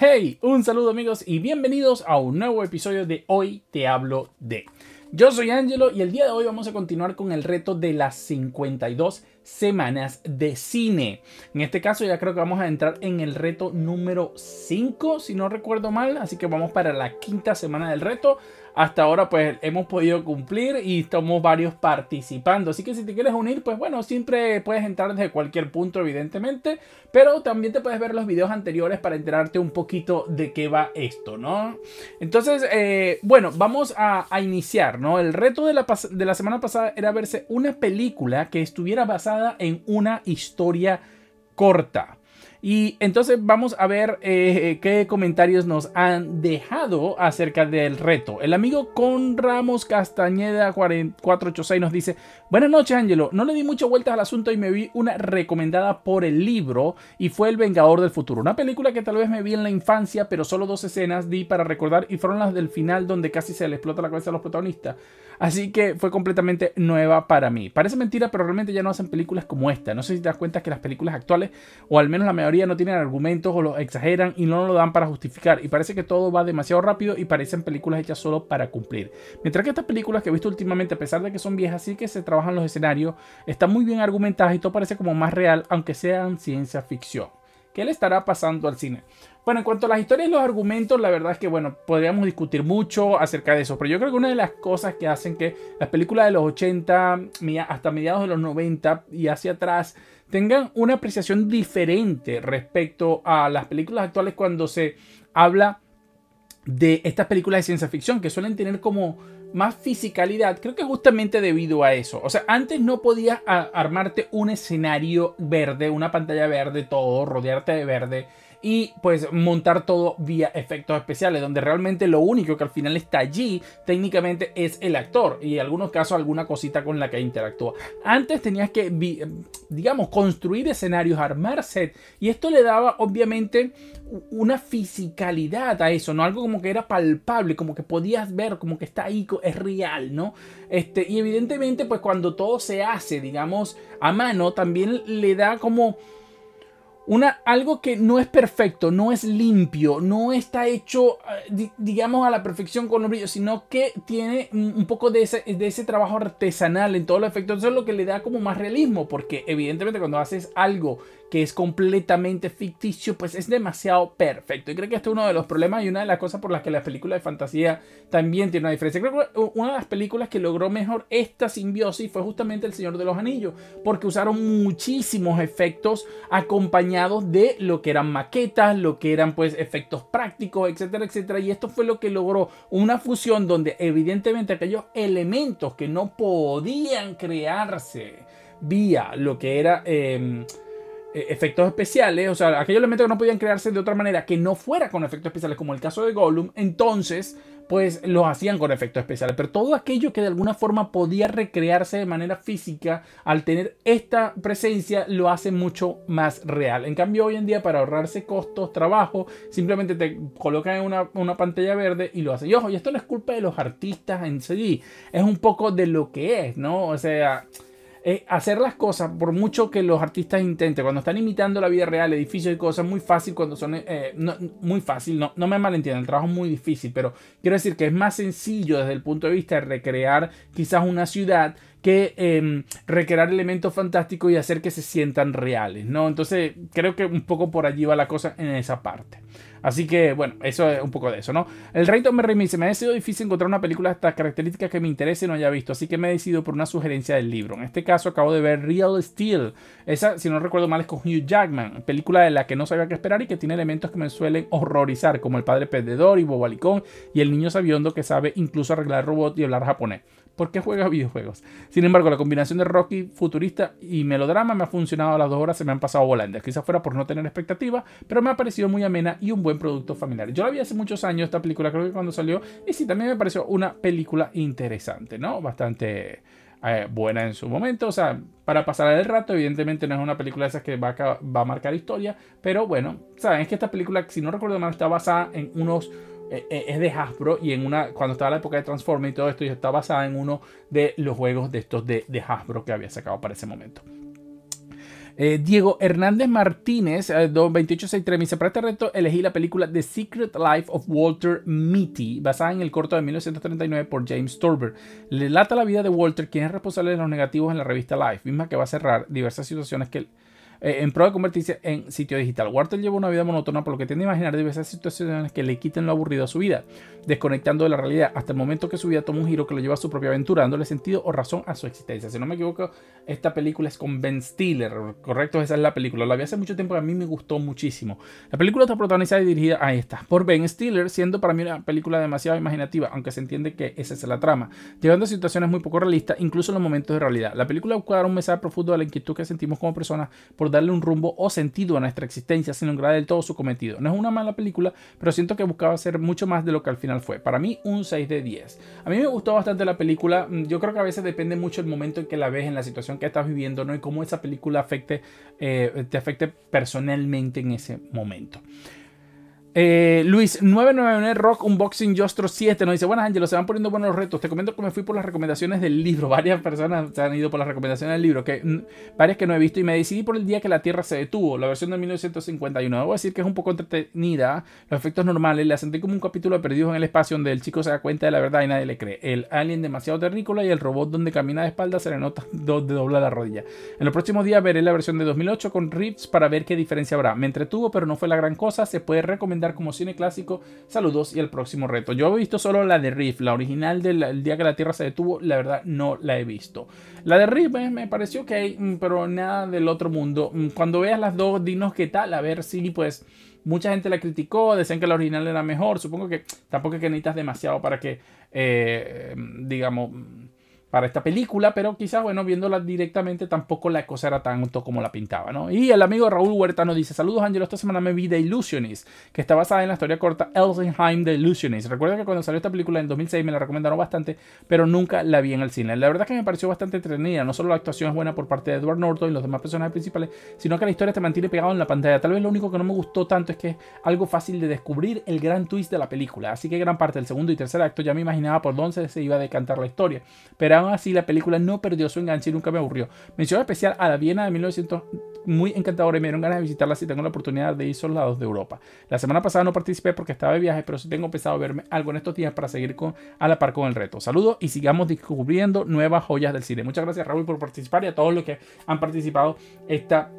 Hey, un saludo amigos y bienvenidos a un nuevo episodio de Hoy te hablo de. Yo soy Angelo y el día de hoy vamos a continuar con el reto de las 52 semanas de cine. En este caso ya creo que vamos a entrar en el reto número 5, si no recuerdo mal, así que vamos para la quinta semana del reto hasta ahora pues hemos podido cumplir y estamos varios participando. Así que si te quieres unir, pues bueno, siempre puedes entrar desde cualquier punto evidentemente, pero también te puedes ver los videos anteriores para enterarte un poquito de qué va esto, ¿no? Entonces, eh, bueno, vamos a, iniciar, ¿no? El reto de la, de la semana pasada era verse una película que estuviera basada en una historia corta. Y entonces vamos a ver eh, eh, qué comentarios nos han dejado acerca del reto. El amigo con Ramos Castañeda 486 nos dice, buenas noches Ángelo, no le di muchas vueltas al asunto y me vi una recomendada por el libro y fue El Vengador del Futuro. Una película que tal vez me vi en la infancia, pero solo dos escenas di para recordar y fueron las del final donde casi se le explota la cabeza a los protagonistas. Así que fue completamente nueva para mí. Parece mentira, pero realmente ya no hacen películas como esta. No sé si te das cuenta que las películas actuales, o al menos la mayoría, no tienen argumentos o lo exageran y no lo dan para justificar. Y parece que todo va demasiado rápido y parecen películas hechas solo para cumplir. Mientras que estas películas que he visto últimamente, a pesar de que son viejas, sí que se trabajan los escenarios, están muy bien argumentadas y todo parece como más real, aunque sean ciencia ficción. ¿Qué le estará pasando al cine? Bueno, en cuanto a las historias y los argumentos, la verdad es que, bueno, podríamos discutir mucho acerca de eso, pero yo creo que una de las cosas que hacen que las películas de los 80, hasta mediados de los 90 y hacia atrás, tengan una apreciación diferente respecto a las películas actuales cuando se habla de estas películas de ciencia ficción, que suelen tener como más fisicalidad, creo que justamente debido a eso. O sea, antes no podías armarte un escenario verde, una pantalla verde, todo, rodearte de verde y pues montar todo vía efectos especiales, donde realmente lo único que al final está allí técnicamente es el actor y en algunos casos alguna cosita con la que interactúa. Antes tenías que, digamos, construir escenarios, armar set y esto le daba obviamente una fisicalidad a eso, ¿no? Algo como que era palpable, como que podías ver, como que está ahí, es real, ¿no? Este, y evidentemente pues cuando todo se hace, digamos, a mano, también le da como una, algo que no es perfecto, no es limpio, no está hecho, eh, digamos, a la perfección con los brillos, sino que tiene un poco de ese, de ese trabajo artesanal en todos los efectos. Eso es lo que le da como más realismo, porque evidentemente cuando haces algo que es completamente ficticio, pues es demasiado perfecto. Y creo que este es uno de los problemas y una de las cosas por las que las películas de fantasía también tienen una diferencia. Creo que una de las películas que logró mejor esta simbiosis fue justamente El Señor de los Anillos, porque usaron muchísimos efectos acompañados de lo que eran maquetas, lo que eran pues efectos prácticos, etcétera, etcétera. Y esto fue lo que logró una fusión donde evidentemente aquellos elementos que no podían crearse vía lo que era... Em, eh, efectos especiales, o sea, aquellos elementos que no podían crearse de otra manera que no fuera con efectos especiales, como el caso de Gollum, entonces, pues los hacían con efectos especiales. Pero todo aquello que de alguna forma podía recrearse de manera física, al tener esta presencia, lo hace mucho más real. En cambio, hoy en día, para ahorrarse costos, trabajo, simplemente te colocan en una, pantalla verde y lo hacen. Y ojo, y esto no es culpa de los artistas en sí, es un poco de lo que es, ¿no? O sea. Eh, hacer las cosas, por mucho que los artistas intenten, cuando están imitando la vida real, edificios y cosas, muy fácil cuando son, eh, muy fácil, no, no me malentiendan, el trabajo es muy difícil, pero quiero decir que es más sencillo desde el punto de vista de recrear quizás una ciudad que em, recrear elementos fantásticos y hacer que se sientan reales, ¿no? Entonces creo que un poco por allí va la cosa en esa parte. Así que, bueno, eso es un poco de eso, ¿no? El Rey Tom me dice, me ha sido difícil encontrar una película de estas características que me interese y no haya visto, así que me he decidido por una sugerencia del libro. En este caso acabo de ver Real Steel. Esa, si no recuerdo mal, es con Hugh Jackman, película de la que no sabía qué esperar y que tiene elementos que me suelen horrorizar, como el padre perdedor y Bobalicón y el niño sabiondo que sabe incluso arreglar robot y hablar japonés qué juega videojuegos. Sin embargo, la combinación de Rocky futurista y melodrama me ha funcionado a las dos horas, se me han pasado volando. Quizás fuera por no tener expectativas, pero me ha parecido muy amena y un buen producto familiar. Yo la vi hace muchos años, esta película, creo que cuando salió, y sí, también me pareció una película interesante, ¿no? Bastante... Eh, buena en su momento. O sea, para pasar el rato, evidentemente no es una película de esas que va a, va a marcar historia, pero bueno, saben, es que esta película, si no recuerdo mal, está basada en unos eh, eh, es de Hasbro y en una cuando estaba la época de Transformers y todo esto y está basada en uno de los juegos de estos de, Hasbro que había sacado para ese momento. Eh, Diego Hernández Martínez, 2863, me dice, para este reto elegí la película The Secret Life of Walter Mitty, basada en el corto de 1939 por James Torber. Relata la vida de Walter, quien es responsable de los negativos en la revista Life, misma que va a cerrar diversas situaciones que eh, en pro de convertirse en sitio digital, Walter lleva una vida monótona por lo que tiende a imaginar diversas situaciones que le quiten lo aburrido a su vida, desconectando de la realidad hasta el momento que su vida toma un giro que lo lleva a su propia aventura, dándole sentido o razón a su existencia. Si no me equivoco, esta película es con Ben Stiller, ¿correcto? Esa es la película. La vi hace mucho tiempo y a mí me gustó muchísimo. La película está protagonizada y dirigida, a esta, por Ben Stiller, siendo para mí una película demasiado imaginativa, aunque se entiende que esa es la trama, llegando a situaciones muy poco realistas, incluso en los momentos de realidad. La película busca un mensaje profundo de la inquietud que sentimos como personas por darle un rumbo o sentido a nuestra existencia sin lograr del todo su cometido. No es una mala película, pero siento que buscaba ser mucho más de lo que al final fue. Para mí, un 6 de 10. A mí me gustó bastante la película. Mm, yo creo que a veces depende mucho el momento en que la ves, en la situación que estás viviendo, ¿no? Y cómo esa película afecte, eh, te afecte personalmente en ese momento. Eh, Luis 999 Rock Unboxing Jostro 7 nos dice, buenas Ángelo, se van poniendo buenos retos. Te comento que me fui por las recomendaciones del libro. Varias personas se han ido por las recomendaciones del libro, que mm, varias que no he visto y me decidí por el día que la Tierra se detuvo, la versión de 1951. a decir que es un poco entretenida, los efectos normales, la sentí como un capítulo perdido en el Espacio donde el chico se da cuenta de la verdad y nadie le cree. El alien demasiado terrícola y el robot donde camina de espalda se le nota donde dobla la rodilla. En los próximos días veré la versión de 2008 con Rips para ver qué diferencia habrá. Me entretuvo, pero no fue la gran cosa. Se puede recomendar dar como cine clásico. Saludos y el próximo reto. Yo he visto solo la de Riff, la original del día que la Tierra se detuvo, la verdad no la he visto. La de Riff me pareció ok, mm, pero nada del otro mundo. Mm, cuando veas las dos, dinos qué tal, a ver si pues mucha gente la criticó, decían que la original era mejor. Supongo que tampoco es que necesitas demasiado para que, eh, digamos para esta película, pero quizás, bueno, viéndola directamente tampoco la cosa era tanto como la pintaba, ¿no? Y el amigo Raúl Huerta nos dice, saludos Ángel, esta semana me vi The Illusionist, que está basada en la historia corta Elsenheim The Illusionist. Recuerdo que cuando salió esta película en 2006 me la recomendaron bastante, pero nunca la vi en el cine. La verdad es que me pareció bastante entretenida, no solo la actuación es buena por parte de Edward Norton y los demás personajes principales, sino que la historia te mantiene pegado en la pantalla. Tal vez lo único que no me gustó tanto es que es algo fácil de descubrir el gran twist de la película, así que gran parte del segundo y tercer acto ya me imaginaba por dónde se iba a decantar la historia, pero así, la película no perdió su enganche y nunca me aburrió. Mención especial a la Viena de 1900, muy encantadora y me dieron ganas de visitarla si tengo la oportunidad de ir soldados de Europa. La semana pasada no participé porque estaba de viaje, pero tengo pensado verme algo en estos días para seguir con, a la par con el reto. Saludos y sigamos descubriendo nuevas joyas del cine. Muchas gracias, Raúl, por participar y a todos los que han participado esta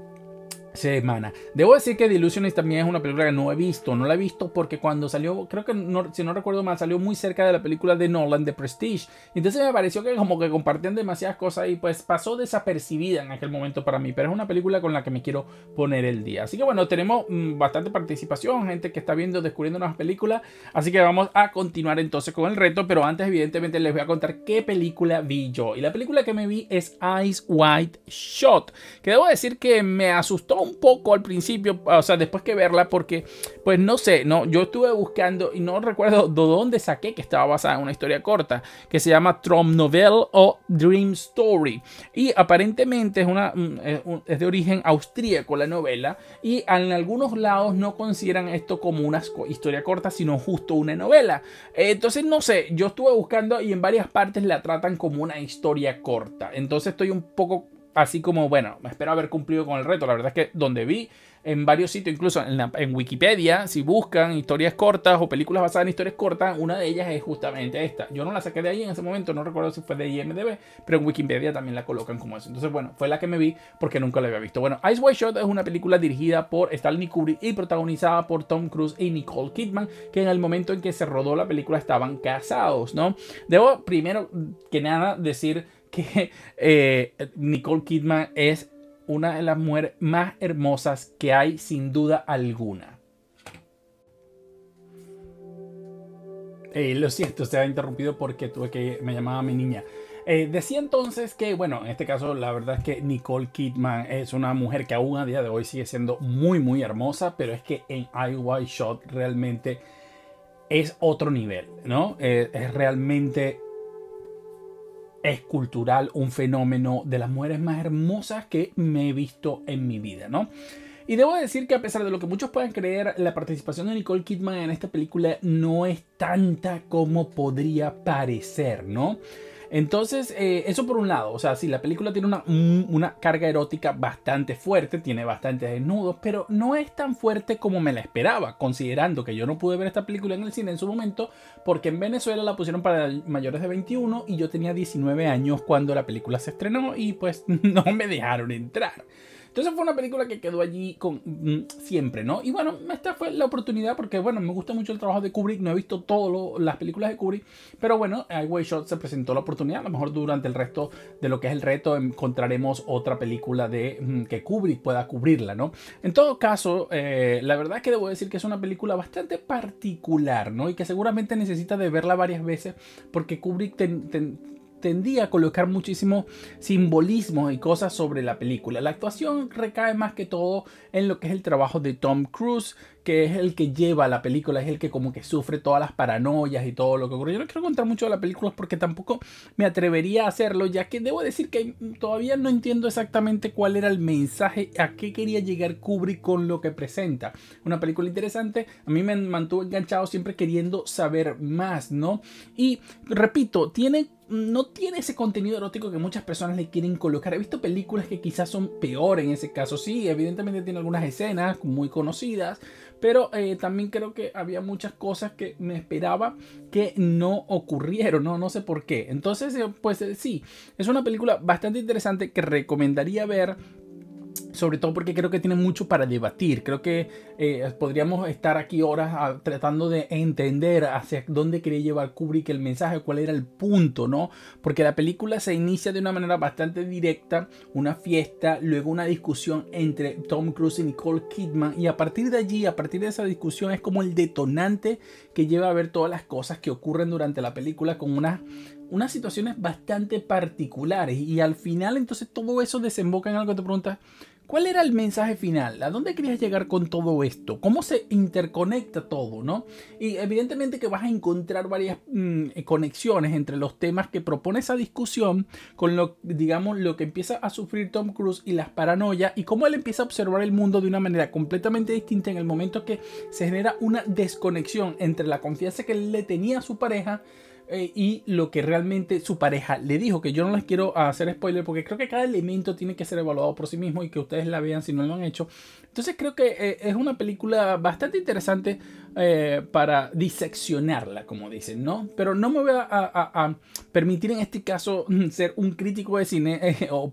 semana. Debo decir que The Illusionist también es una película que no he visto, no la he visto porque cuando salió, creo que si no recuerdo mal, salió muy cerca de la película de Nolan, de Prestige. Entonces me pareció que como que compartían demasiadas cosas y pues pasó desapercibida en aquel momento para mí, pero es una película con la que me quiero poner el día. Así que bueno, tenemos mm, bastante participación, gente que está viendo, descubriendo nuevas películas, así que vamos a continuar entonces con el reto, pero antes evidentemente les voy a contar qué película vi yo. Y la película que me vi es Ice White Shot, que debo decir que me asustó un poco al principio, o sea, después que verla, porque, pues no sé, no, yo estuve buscando y no recuerdo de dónde saqué que estaba basada en una historia corta, que se llama Trom Novel o Dream Story. Y aparentemente es, una, mm, es de origen austríaco la novela, y en algunos lados no consideran esto como una historia corta, sino justo una novela. Entonces, no sé, yo estuve buscando y en varias partes la tratan como una historia corta. Entonces estoy un poco así como, bueno, me espero haber cumplido con el reto. La verdad es que donde vi en varios sitios, incluso en, en, Wikipedia, si buscan historias cortas o películas basadas en historias cortas, una de ellas es justamente esta. Yo no la saqué de ahí en ese momento, no recuerdo si fue de IMDB, pero en Wikipedia también la colocan como eso. Entonces, bueno, fue la que me vi porque nunca la había visto. Bueno, Ice White Shot es una película dirigida por Stanley Kubrick y protagonizada por Tom Cruise y Nicole Kidman, que en el momento en que se rodó la película estaban casados, ¿no? Debo primero que nada decir que eh, Nicole Kidman es una de las mujeres más hermosas que hay sin duda alguna. Eh, lo siento, se ha interrumpido porque tuve que me llamaba mi niña. Eh, decía entonces que, bueno, en este caso la verdad es que Nicole Kidman es una mujer que aún a día de hoy sigue siendo muy, muy hermosa, pero es que en IY Shot realmente es otro nivel, ¿no? es realmente es cultural, un fenómeno de las mujeres más hermosas que me he visto en mi vida, ¿no? Y debo decir que a pesar de lo que muchos puedan creer, la participación de Nicole Kidman en esta película no es tanta como podría parecer, ¿no? Entonces, eh, eso por un lado, o sea, sí, la película tiene una, una carga erótica bastante fuerte, tiene bastantes desnudos, pero no es tan fuerte como me la esperaba, considerando que yo no pude ver esta película en el cine en su momento, porque en Venezuela la pusieron para mayores de 21 y yo tenía 19 años cuando la película se estrenó y pues no me dejaron entrar. Esa fue una película que quedó allí con mm, siempre, ¿no? Y bueno, esta fue la oportunidad porque, bueno, me gusta mucho el trabajo de Kubrick, no he visto todas las películas de Kubrick, pero bueno, I Way Shot se presentó la oportunidad, a lo mejor durante el resto de lo que es el reto encontraremos otra película de mm, que Kubrick pueda cubrirla, ¿no? En todo caso, eh, la verdad es que debo decir que es una película bastante particular, ¿no? Y que seguramente necesita de verla varias veces porque Kubrick te... ten, tendía a colocar muchísimo simbolismo y cosas sobre la película. La actuación recae más que todo en lo que es el trabajo de Tom Cruise, que es el que lleva la película, es el que como que sufre todas las paranoias y todo lo que ocurre. Yo no quiero contar mucho de la película porque tampoco me atrevería a hacerlo, ya que debo decir que todavía no entiendo exactamente cuál era el mensaje, a qué quería llegar Kubrick con lo que presenta. Una película interesante, a mí me mantuvo enganchado siempre queriendo saber más, ¿no? Y repito, tiene no tiene ese contenido erótico que muchas personas le quieren colocar. He visto películas que quizás son peor en ese caso. Sí, evidentemente tiene algunas escenas muy conocidas, pero eh, también creo que había muchas cosas que me esperaba que no ocurrieron, ¿no? No sé por qué. Entonces, eh, pues eh, sí, es una película bastante interesante que recomendaría ver sobre todo porque creo que tiene mucho para debatir. Creo que eh, podríamos estar aquí horas ah, tratando de entender hacia dónde quería llevar Kubrick el mensaje, cuál era el punto, ¿no? Porque la película se inicia de una manera bastante directa, una fiesta, luego una discusión entre Tom Cruise y Nicole Kidman, y a partir de allí, a partir de esa discusión, es como el detonante que lleva a ver todas las cosas que ocurren durante la película con unas situaciones bastante particulares y al final entonces todo eso desemboca en algo que te preguntas ¿Cuál era el mensaje final? ¿A dónde querías llegar con todo esto? ¿Cómo se interconecta todo, no? Y evidentemente que vas a encontrar varias mm, eh, conexiones entre los temas que propone esa discusión con lo, digamos, lo que empieza a sufrir Tom Cruise y las paranoias y cómo él empieza a observar el mundo de una manera completamente distinta en el momento que se genera una desconexión entre la confianza que él le tenía a su pareja eh, y lo que realmente su pareja le dijo, que yo no les quiero hacer spoiler porque creo que cada elemento tiene que ser evaluado por sí mismo y que ustedes la vean si no lo han hecho. Entonces creo que eh, es una película bastante interesante eh, para diseccionarla, como dicen, ¿no? Pero no me voy a, permitir en este caso mm, ser un crítico de cine o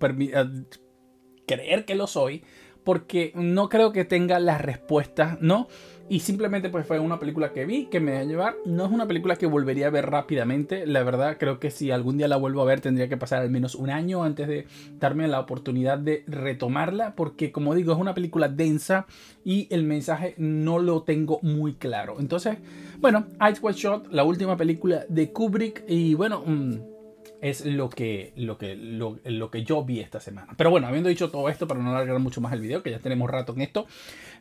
creer que lo soy porque no creo que tenga las respuestas, ¿no? Y simplemente pues fue una película que vi, que me a llevar. No es una película que volvería a ver rápidamente. La verdad creo que si algún día la vuelvo a ver tendría que pasar al menos un año antes de darme la oportunidad de retomarla. Porque como digo es una película densa y el mensaje no lo tengo muy claro. Entonces, bueno, Ice White Shot, la última película de Kubrick. Y bueno... Mm, es lo que, lo, que, lo, lo, que yo vi esta semana. Pero bueno, habiendo dicho todo esto, para no alargar mucho más el video, que ya tenemos rato en esto,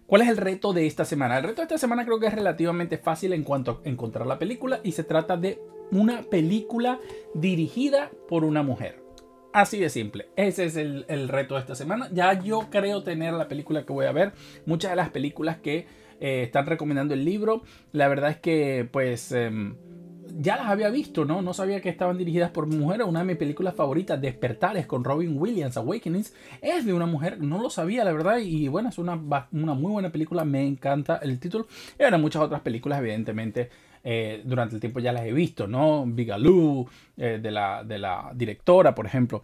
¿Cuál es el reto de esta semana? El reto de esta semana creo que es relativamente fácil en cuanto a encontrar la película y se trata de una película dirigida por una mujer. Así de simple. Ese es el, reto de esta semana. Ya yo creo tener la película que voy a ver. Muchas de las películas que eh, están recomendando el libro. La verdad es que pues... Em, ya las había visto, ¿no? No sabía que estaban dirigidas por mujeres. Una de mis películas favoritas, Despertares, con Robin Williams, Awakenings, es de una mujer. No lo sabía, la verdad. Y bueno, es una, una muy buena película. Me encanta el título. Y muchas otras películas, evidentemente, eh, durante el tiempo ya las he visto, ¿no? Bigaloo, eh, de, la, de la directora, por ejemplo.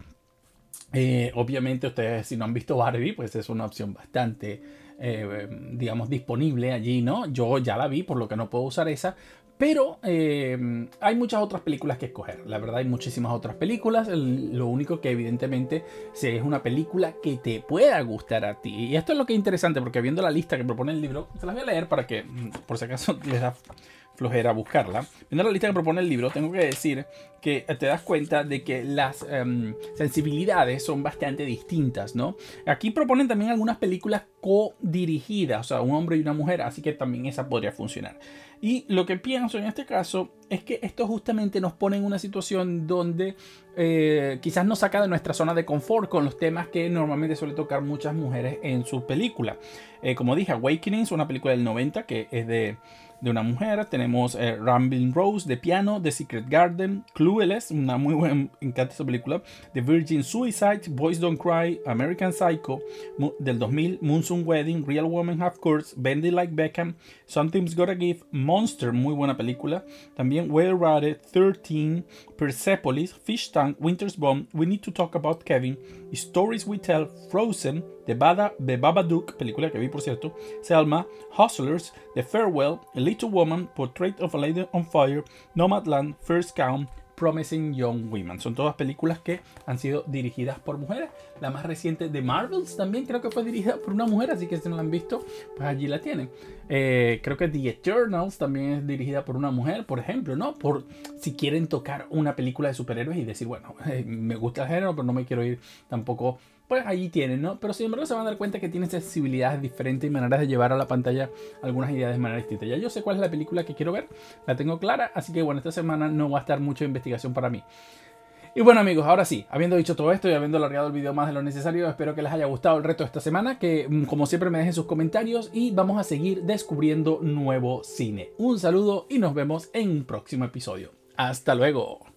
Eh, obviamente ustedes si no han visto Barbie, pues es una opción bastante, em, digamos, disponible allí, ¿no? Yo ya la vi, por lo que no puedo usar esa, pero em, hay muchas otras películas que escoger. La verdad hay muchísimas otras películas. Lo único que evidentemente es una película que te pueda gustar a ti. Y esto es lo que es interesante porque viendo la lista que propone el libro, se las voy a leer para que mm, por si acaso les da flojera buscarla. Viendo la lista que propone el libro, tengo que decir que te das cuenta de que las em, sensibilidades son bastante distintas, ¿no? Aquí proponen también algunas películas co-dirigidas, o sea, un hombre y una mujer, así que también esa podría funcionar. Y lo que pienso en este caso es que esto justamente nos pone en una situación donde eh, quizás nos saca de nuestra zona de confort con los temas que normalmente suele tocar muchas mujeres en su película. Eh, como dije, Awakenings, una película del 90 que es de de una mujer. Tenemos eh, Rambling Rose de piano, The Secret Garden, Clueless, una muy buena, película, The Virgin Suicide, Boys Don't Cry, American Psycho, del 2000, monsoon Wedding, Real Woman Half Course, Bendy Like Beckham, Something's Gotta Give, Monster, muy buena película, también Well Rated, 13, Persepolis, Fish Tank, Winter's Bomb, We Need to Talk About Kevin, Stories We Tell, Frozen, The, Bada, The Babadook, película que vi por cierto, Selma, Hustlers, The Farewell, A Little Woman, Portrait of a Lady on Fire, Nomadland, First Count, Promising Young Women. Son todas películas que han sido dirigidas por mujeres. La más reciente de Marvels también creo que fue dirigida por una mujer, así que si no la han visto, pues allí la tienen. Eh, creo que The Eternals también es dirigida por una mujer, por ejemplo, ¿no? Por si quieren tocar una película de superhéroes y decir, bueno, me gusta el género, pero no me quiero ir tampoco pues ahí tienen, ¿no? Pero sin embargo se van a dar cuenta que tienen sensibilidades diferentes y maneras de llevar a la pantalla algunas ideas de manera distinta. Ya yo sé cuál es la película que quiero ver, la tengo clara, así que bueno, esta semana no va a estar mucha investigación para mí. Y bueno amigos, ahora sí, habiendo dicho todo esto y habiendo alargado el video más de lo necesario, espero que les haya gustado el reto de esta semana, que mm, como siempre me dejen sus comentarios y vamos a seguir descubriendo nuevo cine. Un saludo y nos vemos en un próximo episodio. Hasta luego.